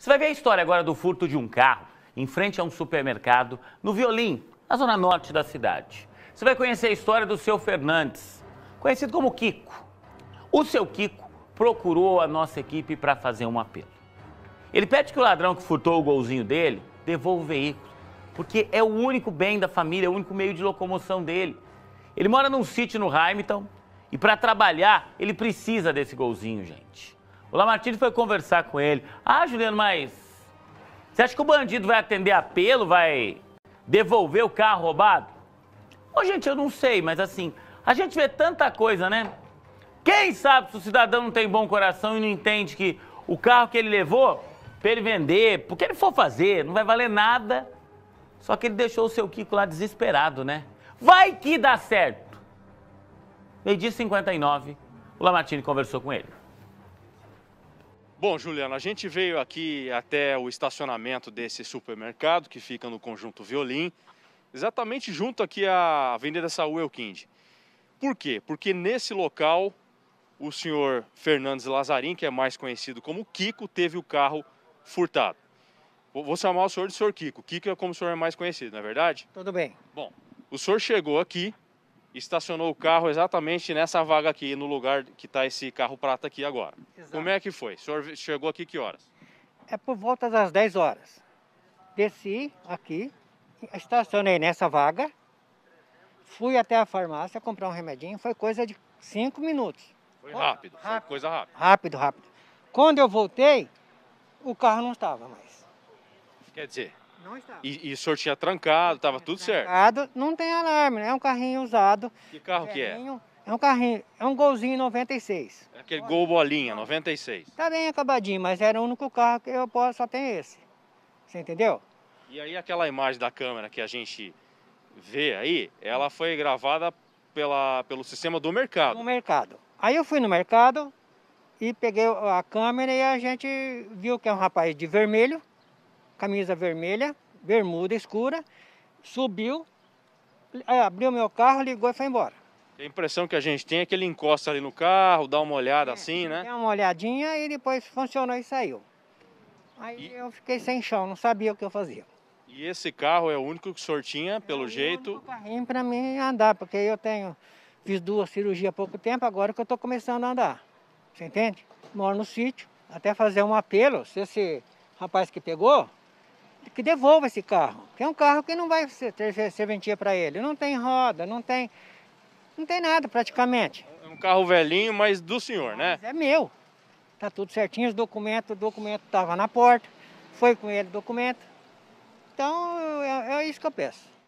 Você vai ver a história agora do furto de um carro em frente a um supermercado no Violim, na zona norte da cidade. Você vai conhecer a história do seu Fernandes, conhecido como Kiko. O seu Kiko procurou a nossa equipe para fazer um apelo. Ele pede que o ladrão que furtou o golzinho dele devolva o veículo, porque é o único bem da família, é o único meio de locomoção dele. Ele mora num sítio no Hamilton e para trabalhar ele precisa desse golzinho, gente. O Lamartine foi conversar com ele. Ah, Juliano, mas você acha que o bandido vai atender apelo, vai devolver o carro roubado? Ô, gente, eu não sei, mas assim, a gente vê tanta coisa, né? Quem sabe se o cidadão não tem bom coração e não entende que o carro que ele levou, para ele vender, porque ele for fazer, não vai valer nada. Só que ele deixou o seu Kiko lá desesperado, né? Vai que dá certo! Meio dia 59, o Lamartine conversou com ele. Bom, Juliano, a gente veio aqui até o estacionamento desse supermercado que fica no conjunto Violim, exatamente junto aqui à Avenida Saúl Elquinde. Por quê? Porque nesse local o senhor Fernandes Lazarim, que é mais conhecido como Kiko, teve o carro furtado. Vou chamar o senhor de senhor Kiko. Kiko é como o senhor é mais conhecido, não é verdade? Tudo bem. Bom, o senhor chegou aqui estacionou o carro exatamente nessa vaga aqui, no lugar que está esse carro prata aqui agora. Exato. Como é que foi? O senhor chegou aqui que horas? É por volta das 10 horas. Desci aqui, estacionei nessa vaga, fui até a farmácia comprar um remedinho, foi coisa de 5 minutos. Foi rápido, rápido, foi coisa rápida. Rápido, rápido. Quando eu voltei, o carro não estava mais. Quer dizer, não estava. E, e o senhor tinha trancado, estava tudo certo? não tem alarme, né? É um carrinho usado. Que carro que é? É um carrinho, é um golzinho 96. É aquele gol bolinha, 96. Tá bem acabadinho, mas era o único carro que eu posso, só tem esse. Você entendeu? E aí aquela imagem da câmera que a gente vê aí, ela foi gravada pela, pelo sistema do mercado. No mercado. Aí eu fui no mercado e peguei a câmera e a gente viu que é um rapaz de vermelho, camisa vermelha, bermuda escura, subiu, é, abriu meu carro, ligou e foi embora. A impressão que a gente tem é que ele encosta ali no carro, dá uma olhada é, assim, né? Dá uma olhadinha e depois funcionou e saiu. Aí e... eu fiquei sem chão, não sabia o que eu fazia. E esse carro é o único que o senhor tinha, é pelo é jeito? O carrinho para mim andar, porque eu tenho fiz duas cirurgias há pouco tempo, agora que eu estou começando a andar. Você entende? Moro no sítio, até fazer um apelo, se esse rapaz que pegou, que devolva esse carro. Que é um carro que não vai ter serventia para ele. Não tem roda, não tem, não tem nada praticamente. É um carro velhinho, mas do senhor, né? Mas é meu. Tá tudo certinho, os documentos, o documento estava na porta, foi com ele o documento. Então é, é isso que eu peço.